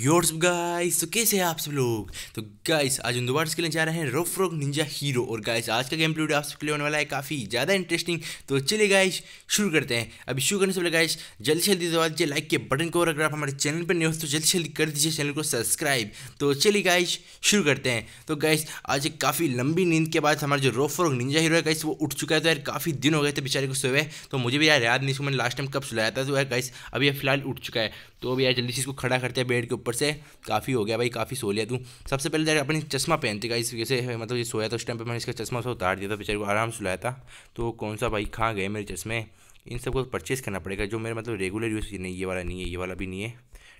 yours guys तो कैसे हैं आप सब लोग तो गाइस आज हम दोबारा खेलने जा रहे हैं रोफ रोक निंजा हीरो और गाइस आज का गेम प्ले आप सबके लिए होने वाला है काफ़ी ज़्यादा इंटरेस्टिंग तो चलिए गाइस शुरू करते हैं अभी शुरू करने से पहले गाइस जल्दी जल्दी दबा दीजिए लाइक के बटन को और अगर आप हमारे चैनल पर नहीं हो तो जल्दी जल्दी कर दीजिए चैनल को सब्सक्राइब तो चलिए गाइश शुरू करते हैं तो गाइस आज एक काफ़ी लंबी नींद के बाद हमारे जो रोफ रोक निंजा हीरो है गाइस वो उठ चुका है तो यार काफ़ी दिन हो गए थे बेचारे को सोए तो मुझे भी यार याद नहीं इसको मैंने लास्ट टाइम कब सुलाया था तो यार गाइस अभी फिलहाल उठ चुका है तो अभी यार जल्दी से इसको खड़ा करते हैं बेड के ऊपर से काफ़ी हो गया भाई काफ़ी सो लिया तू सबसे पहले जरा अपने चश्मा पहनते गाइस जैसे मतलब ये सोया था उस टाइम पर मैंने इसका चश्मा से उतार दिया था बेचारे को आराम से लाया था तो कौन सा भाई कहाँ गए मेरे चश्मे इन सबको परचेज़ करना पड़ेगा जो मेरे मतलब रेगुलर यूज़ नहीं ये वाला नहीं है ये वाला भी नहीं है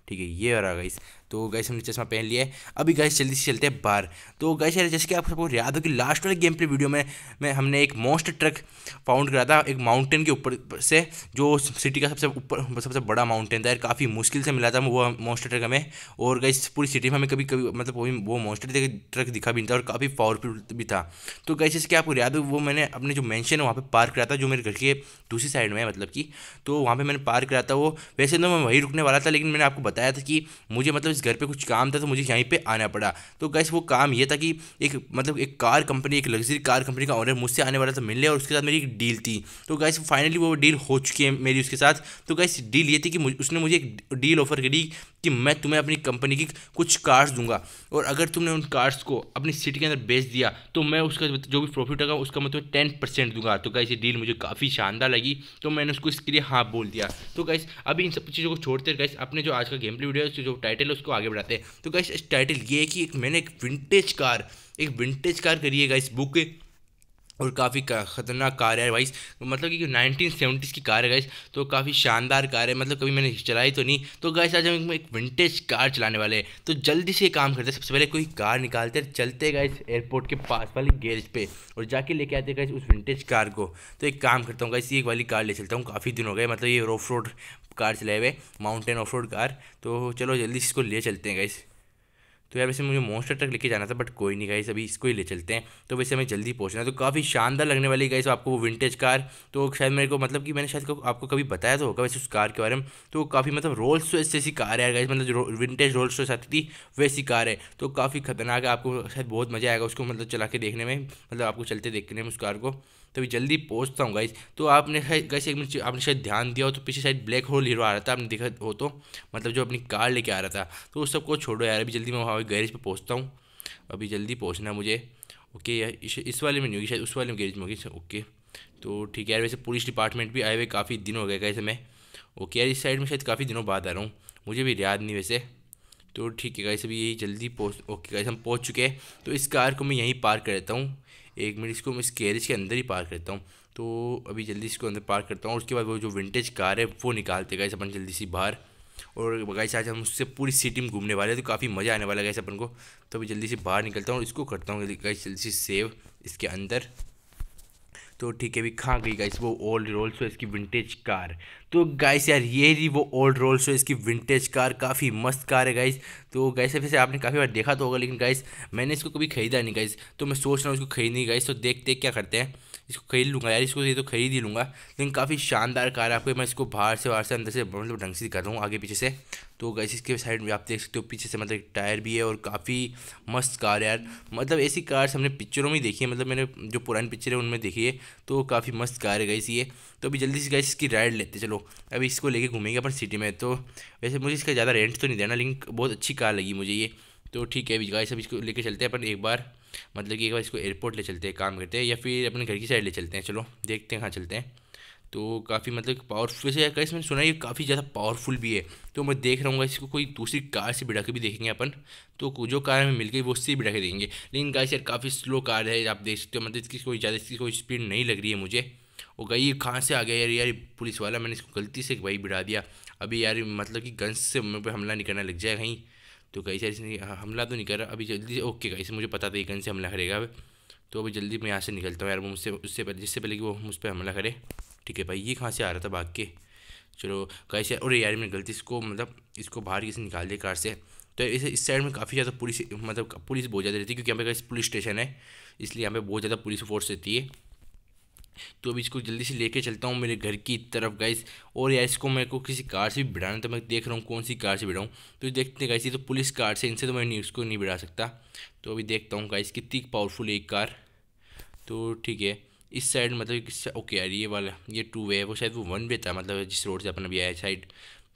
ठीक है ये रहा गाइस तो गाइस हमने चश्मा पहन लिया है अभी गाइस जल्दी से चलते हैं बाहर तो गाइस यार जैसे कि आप सबको याद हो कि लास्ट वाले गेम प्ले वीडियो में मैं हमने एक मोस्ट ट्रक फाउंड करा था एक माउंटेन के ऊपर से जो सिटी का सबसे ऊपर सबसे बड़ा माउंटेन था यार काफ़ी मुश्किल से मिला था वो मोस्ट ट्रक हमें और गाइस पूरी सिटी में हमें कभी कभी मतलब वो वो मोस्ट ट्रक दिखा भी नहीं था और काफ़ी पावरफुल भी था तो गाइस जैसे कि आपको याद हो वो मैंने अपने जो मैंशन है वहाँ पर पार्क करा था जो मेरे घर के दूसरी साइड में है मतलब कि तो वहाँ पर मैंने पार्क करा था वो वैसे तो मैं वहीं रुकने वाला था लेकिन मैंने आपको बताया था कि मुझे मतलब इस घर पे कुछ काम था तो मुझे यहीं पे आना पड़ा तो गैस वो काम ये था कि एक मतलब एक कार कंपनी एक लग्जरी कार कंपनी का ऑनर मुझसे आने वाला था मिलने और उसके साथ मेरी एक डील थी तो गैस फाइनली वो डील हो चुकी है मेरी उसके साथ तो गैस डील ये थी कि उसने मुझे एक डील ऑफर करी कि मैं तुम्हें अपनी कंपनी की कुछ कार्स दूंगा और अगर तुमने उन कार्स को अपनी सिटी के अंदर बेच दिया तो मैं उसका जो भी प्रॉफिट होगा उसका मतलब टेन परसेंट दूंगा तो गैस ये डील मुझे काफ़ी शानदार लगी तो मैंने उसको इसके लिए हाँ बोल दिया तो गैस अभी इन सब चीज़ों को छोड़ते गैस अपने जो आज का गेम प्ले वीडियो जो टाइटल है उसको आगे बढ़ाते हैं तो गाइस टाइटल ये है कि एक मैंने एक विंटेज कार एक विंटेज कार करी है गाइस बुक और काफ़ी का, ख़तरनाक कार है वाइस मतलब कि नाइनटीन सेवेंटीज़ की कार है गाइस तो काफ़ी शानदार कार है मतलब कभी मैंने चलाई तो नहीं तो गाइस आज हम एक विंटेज कार चलाने वाले हैं तो जल्दी से काम करते हैं सबसे पहले कोई कार निकालते हैं चलते गए एयरपोर्ट के पास वाली गैरेज पे और जाके लेके आते गए उस विंटेज कार को तो एक काम करता हूँ गाइस ये एक वाली कार ले चलता हूँ काफ़ी दिन हो गए मतलब ये ऑफ रोड कार चलाए हुए माउंटेन ऑफ रोड कार तो चलो जल्दी इसको ले चलते हैं गाइस तो यार वैसे मुझे मोस्टर तक लेके जाना था बट कोई नहीं गाइस अभी इसको ही ले चलते हैं तो वैसे हमें जल्दी पहुंचना है तो काफ़ी शानदार लगने वाली गाइस आपको वो विंटेज कार तो शायद मेरे को मतलब कि मैंने शायद आपको कभी बताया तो होगा वैसे उस कार के बारे में तो काफ़ी मतलब रोल्स रॉयस ऐसी कार है गाइस मतलब विंटेज रोल्स रॉयस आती थी वैसी कार है तो काफ़ी खतरनाक है आपको शायद बहुत मज़ा आएगा उसको मतलब चला के देखने में मतलब आपको चलते देखने में उस कार को तो अभी जल्दी पहुँचता हूँ गाइस तो आपने गाइस एक मिनट आपने शायद ध्यान दिया हो तो पीछे साइड ब्लैक होल हीरो आ रहा था आपने देखा हो तो मतलब जो अपनी कार लेके आ रहा था तो उस सबको छोड़ो यार अभी जल्दी मैं वहाँ गैरेज पर पहुँचता हूँ अभी जल्दी पहुँचना मुझे ओके यार इस, वाले में नहीं होगी शायद उस वाले में गैरेज में होगी ओके तो ठीक है यार वैसे पुलिस डिपार्टमेंट भी आए हुए काफ़ी दिन हो गए गए मैं ओके यार इस साइड में शायद काफ़ी दिनों बाद आ रहा हूँ मुझे भी याद नहीं वैसे तो ठीक है गाइस अभी यही जल्दी पहुँच ओके गाइस हम पहुँच चुके हैं तो इस कार को मैं यहीं पार्क कर देता हूँ एक मिनट इसको मैं इस कैरेज के अंदर ही पार्क करता हूँ तो अभी जल्दी इसको अंदर पार्क करता हूँ उसके बाद वो जो विंटेज कार है वो निकालते गए अपन जल्दी से बाहर और गाइस आज हम उससे पूरी सिटी में घूमने वाले हैं तो काफ़ी मज़ा आने वाला है गाइस अपन को तो अभी जल्दी से बाहर निकलता हूँ इसको करता हूँ गाइस जल्दी से सेव इसके अंदर तो ठीक है अभी कहाँ गई गाइस वो ओल्ड रोल्स रॉयस की विंटेज कार तो गाइस यार ये रही वो ओल्ड रोल्स रॉयस की विंटेज कार काफ़ी मस्त कार है गाइस तो गाइस वैसे आपने काफ़ी बार देखा तो होगा लेकिन गाइस मैंने इसको कभी खरीदा नहीं गाइस तो मैं सोच रहा हूँ इसको खरीदनी गाइस तो देखते क्या करते हैं इसको खरीद लूँगा यार इसको ये तो खरीद ही लूँगा लेकिन काफ़ी शानदार कार है आपको मैं इसको बाहर से बाहर से अंदर से मतलब ढंग से कर रहा हूँ आगे पीछे से तो गैस इसके साइड में आप देख सकते हो पीछे से मतलब टायर भी है और काफ़ी मस्त कार है यार मतलब ऐसी कार्स हमने पिक्चरों में देखी है मतलब मैंने जो पुरानी पिक्चर है उनमें देखी है तो काफ़ी मस्त कार है गैस ये तो अभी जल्दी से गैस इसकी राइड लेते चलो अभी इसको लेके घूमेंगे अपन सिटी में तो वैसे मुझे इसका ज़्यादा रेंट तो नहीं देना लेकिन बहुत अच्छी कार लगी मुझे ये तो ठीक है अभी गाइस अब इसको लेके चलते हैं अपन एक बार मतलब कि एक बार इसको एयरपोर्ट ले चलते हैं काम करते हैं या फिर अपने घर की साइड ले चलते हैं चलो देखते हैं कहाँ चलते हैं तो काफ़ी मतलब पावरफुल से कैसे मैंने सुना ये काफ़ी ज़्यादा पावरफुल भी है तो मैं देख रहा हूँ इसको कोई दूसरी कार से बिठा के भी देखेंगे अपन तो जो कार हमें मिल गई वो उससे बिठा के देखेंगे लेकिन गाइस यार काफ़ी स्लो कार है आप देख सकते हो मतलब इसकी कोई ज़्यादा इसकी कोई स्पीड नहीं लग रही है मुझे वो गई कहाँ से आ गया यार यार पुलिस वाला मैंने इसको गलती से भाई बिठा दिया अभी यार मतलब कि गन्स से हमला नहीं करना लग जाए कहीं तो कई सारी इसने हमला तो नहीं कर रहा अभी जल्दी से ओके से मुझे पता था ये कहीं से हमला करेगा अब तो अभी जल्दी मैं यहाँ से निकलता हूँ यार वो मुझसे उससे पहले जिससे पहले कि वो मुझ पर हमला करे ठीक है भाई ये कहाँ से आ रहा था भाग के चलो कैसे और यार मैंने गलती इसको मतलब इसको बाहर किसी निकाल दिया कार से तो इस इस साइड में काफ़ी ज़्यादा पुलिस मतलब पुलिस बहुत ज़्यादा रहती है क्योंकि यहाँ पे पुलिस स्टेशन है इसलिए यहाँ पे बहुत ज़्यादा पुलिस फोर्स रहती है तो अभी इसको जल्दी से लेके चलता हूँ मेरे घर की तरफ गाइस और यार इसको मेरे को किसी कार से भी भिड़ाना तो मैं देख रहा हूँ कौन सी कार से भिड़ाऊँ तो देखते हैं गाइस ये तो पुलिस कार से इनसे तो मैं नहीं इसको नहीं भिड़ा सकता तो अभी देखता हूँ गाइस कितनी पावरफुल एक कार तो ठीक है इस साइड मतलब ओके यार ये वाला ये टू वे है वो शायद वो वन वे था मतलब जिस रोड से अपन अभी आया साइड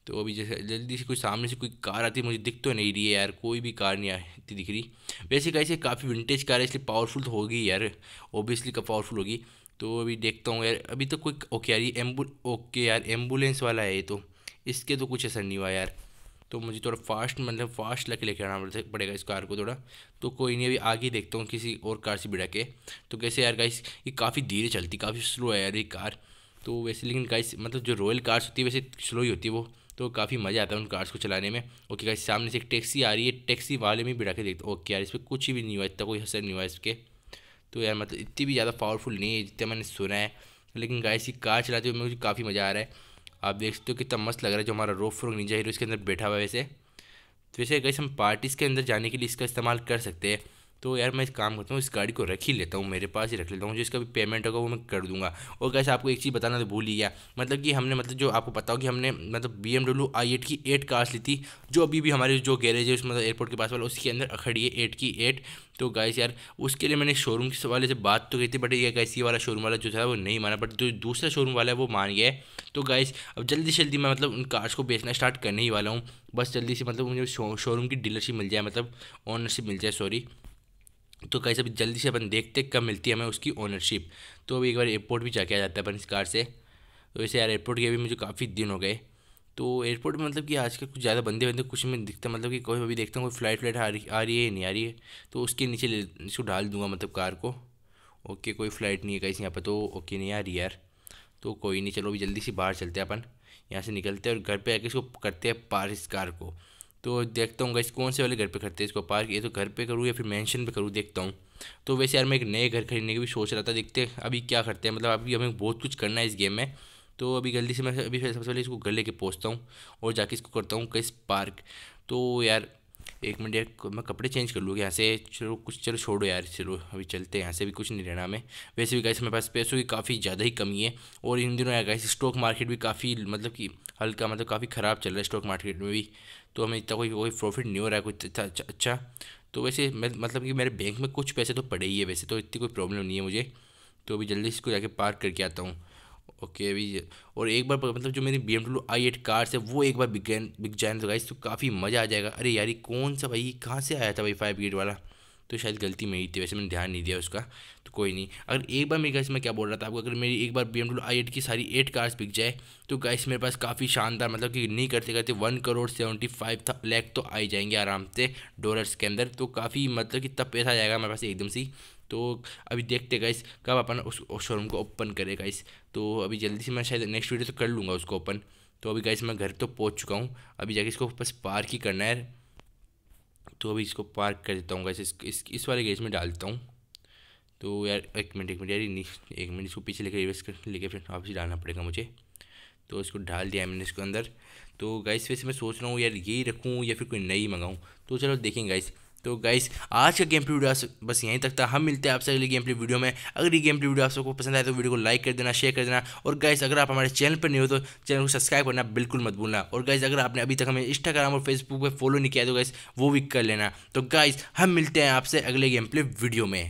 तो अभी जैसे जल्दी से कोई सामने से कोई कार आती है मुझे दिख तो नहीं रही है यार कोई भी कार नहीं आती दिख रही वैसे कैसे काफ़ी विंटेज कार है इसलिए पावरफुल तो होगी यार ओबियसली पावरफुल होगी तो अभी देखता हूँ यार अभी तो कोई ओके यार ये एम्बू ओके यार एम्बुलेंस वाला है ये तो इसके तो कुछ असर नहीं हुआ यार तो मुझे थोड़ा फास्ट मतलब फास्ट लग लेके आना पड़ेगा इस कार को थोड़ा तो कोई नहीं अभी आगे देखता हूँ किसी और कार से बिड़ा के तो कैसे यार गाइस ये काफ़ी धीरे चलती काफ़ी स्लो है यार ये कार तो वैसे लेकिन गाइस मतलब जो रॉयल कार्स होती है वैसे स्लो ही होती है वो तो काफ़ी मज़ा आता है उन कार्स को चलाने में ओके गाइस सामने से एक टैक्सी आ रही है टैक्सी वाले में बिड़ा के देखते ओके यार इस पर कुछ भी नहीं हुआ इतना कोई असर नहीं हुआ इसके तो यार मतलब इतनी भी ज़्यादा पावरफुल नहीं है जितना मैंने सुना है लेकिन गाइस की कार चलाते हुए मुझे काफ़ी मज़ा आ रहा है आप देख सकते हो कितना मस्त लग रहा है जो हमारा रोफ रोक निजा हीरो इसके अंदर बैठा हुआ है वैसे तो वैसे गाइस हम पार्टीज़ के अंदर जाने के लिए इसका इस्तेमाल कर सकते हैं तो यार मैं काम करता हूँ इस गाड़ी को रख ही लेता हूँ मेरे पास ही रख लेता हूँ जो इसका भी पेमेंट होगा वो मैं कर दूँगा और कैसे आपको एक चीज़ बताना तो भूल ही गया मतलब कि हमने मतलब जो आपको पता हो कि हमने मतलब B M W I eight की एट कार्स ली थी जो अभी भी हमारे जो गैरेज है उस मतलब एयरपोर्ट के पास वाला उसके अंदर खड़ी है एट की एट तो गाइस यार उसके लिए मैंने शोरूम वाले से बात तो की थी बट ये गाइस ये वाला शोरूम वाला जो था वो नहीं माना बट जो दूसरा शोरूम वाला है वो मान गया है तो गाइस अब जल्दी से जल्दी मैं मतलब उन कार्स को बेचना स्टार्ट करने ही वाला हूँ बस जल्दी से मतलब मुझे शोरूम की डीलरशिप मिल जाए मतलब ऑनरशिप मिल जाए सॉरी तो कैसे अभी जल्दी से अपन देखते कब मिलती है हमें उसकी ओनरशिप तो अभी एक बार एयरपोर्ट भी जाके आ जाता है अपन इस कार से तो वैसे यार एयरपोर्ट गए भी मुझे काफ़ी दिन हो गए तो एयरपोर्ट में मतलब कि आजकल कुछ ज़्यादा बंदे बंदे कुछ में दिखता मतलब कि कोई अभी देखता हूँ कोई फ्लाइट फ्लाइट आ रही आ रही है नहीं आ रही है तो उसके नीचे इसको डाल दूंगा मतलब कार को ओके कोई फ्लाइट नहीं है कैसे यहाँ पर तो ओके नहीं आ रही यार तो कोई नहीं चलो अभी जल्दी से बाहर चलते हैं अपन यहाँ से निकलते हैं और घर पर आके इसको करते हैं पार इस कार को तो देखता हूँ गाइस कौन से वाले घर पे करते हैं इसको पार्क ये तो घर पे करूँ या फिर मेंशन पे करूँ देखता हूँ तो वैसे यार मैं एक नए घर खरीदने की भी सोच रहा था देखते अभी क्या करते हैं मतलब अभी हमें बहुत कुछ करना है इस गेम में तो अभी जल्दी से मैं अभी सबसे पहले इसको घर लेके पहुँचता हूँ और जाके इसको करता हूँ कैसे पार्क तो यार एक मिनट यार मैं कपड़े चेंज कर लूँगा यहाँ से चलो कुछ चलो छोड़ो यार चलो अभी चलते हैं यहाँ से भी कुछ नहीं रहना हमें वैसे भी गाइस मेरे पास पैसों की काफ़ी ज़्यादा ही कमी है और इन दिनों यार गाइस स्टॉक मार्केट भी काफ़ी मतलब कि हल्का मतलब काफ़ी ख़राब चल रहा है स्टॉक मार्केट में भी तो हमें इतना कोई कोई प्रॉफिट नहीं हो रहा है कुछ अच्छा अच्छा तो वैसे मैं मतलब कि मेरे बैंक में कुछ पैसे तो पड़े ही है वैसे तो इतनी कोई प्रॉब्लम नहीं है मुझे तो अभी जल्दी इसको जाके पार्क करके आता हूँ ओके अभी और एक बार मतलब जो मेरी B M W I eight cars है वो एक बार बिक बिक जाए तो गाइस तो काफ़ी मज़ा आ जाएगा अरे यार कौन सा भाई कहाँ से आया था भाई फाइव गेट वाला तो शायद गलती मेरी थी वैसे मैंने ध्यान नहीं दिया उसका तो कोई नहीं अगर एक बार मेरे गाइस मैं क्या बोल रहा था आपको अगर मेरी एक बार बी एम आई एट की सारी एट कार्स बिक जाए तो गाइस मेरे पास काफ़ी शानदार मतलब कि नहीं करते करते one crore seventy five lakh तो आ ही जाएंगे आराम से डॉलर्स के अंदर तो काफ़ी मतलब कि तब पैसा जाएगा मेरे पास एकदम सी तो अभी देखते गाइस कब अपन उस शोरूम को ओपन करें गाइस तो अभी जल्दी से मैं शायद नेक्स्ट वीडियो तो कर लूँगा उसको ओपन तो अभी गाइस मैं घर तो पहुँच चुका हूँ अभी जाके इसको बस पार्क ही करना है तो अभी इसको पार्क कर देता हूँ वैसे इस, इस, वाले गेज में डालता हूँ तो यार एक मिनट एक मिनट यार एक मिनट इसको पीछे लेकर रिवर्स कर लेकर फिर वापस डालना पड़ेगा मुझे तो इसको डाल दिया मैंने इसके अंदर तो गाइस वैसे मैं सोच रहा हूँ यार यही रखूँ या फिर कोई नई मंगाऊँ तो चलो देखें गाइस तो गाइस आज का गेम प्ले वीडियो बस यहीं तक था हम मिलते हैं आपसे अगली गेम प्ले वीडियो में अगर गेम प्ले वीडियो आप सबको पसंद आए तो वीडियो को लाइक कर देना शेयर कर देना और गाइस अगर आप हमारे चैनल पर नहीं हो तो चैनल को सब्सक्राइब करना बिल्कुल मत भूलना और गाइस अगर आपने अभी तक हमें इंस्टाग्राम और फेसबुक पर फॉलो नहीं किया तो गाइस वो भी कर लेना तो गाइस हम मिलते हैं आपसे अगले गेम प्ले वीडियो में